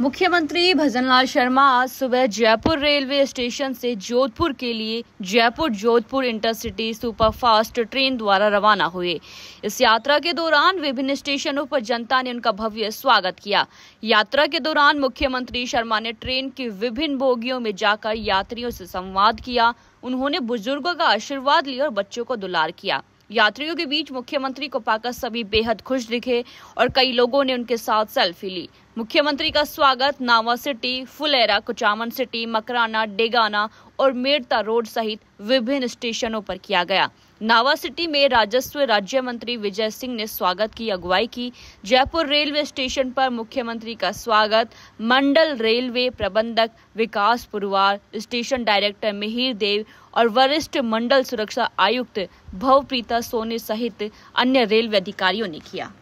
मुख्यमंत्री भजनलाल शर्मा आज सुबह जयपुर रेलवे स्टेशन से जोधपुर के लिए Jaipur Jodhpur intercity superfast train द्वारा रवाना हुए इस यात्रा के दौरान विभिन्न स्टेशनों पर जनता ने उनका भव्य स्वागत किया यात्रा के दौरान मुख्यमंत्री शर्मा ने ट्रेन की विभिन्न बोगियों में जाकर यात्रियों से संवाद किया उन्होंने बुजुर्गों का आशीर्वाद लिया और बच्चों को दुलार किया यात्रियों के बीच मुख्यमंत्री को पाकर सभी बेहद खुश दिखे और कई लोगों ने उनके साथ सेल्फी ली मुख्यमंत्री का स्वागत नावा सिटी फुलेरा कुचामन सिटी मकराना डेगाना और मेड़ता रोड सहित विभिन्न स्टेशनों पर किया गया नावा सिटी में राजस्व राज्य मंत्री विजय सिंह ने स्वागत की अगुवाई की जयपुर रेलवे स्टेशन पर मुख्यमंत्री का स्वागत मंडल रेलवे प्रबंधक विकास पुरवार स्टेशन डायरेक्टर मिहिर देव और वरिष्ठ मंडल सुरक्षा आयुक्त भवप्रीता सोने सहित अन्य रेलवे अधिकारियों ने किया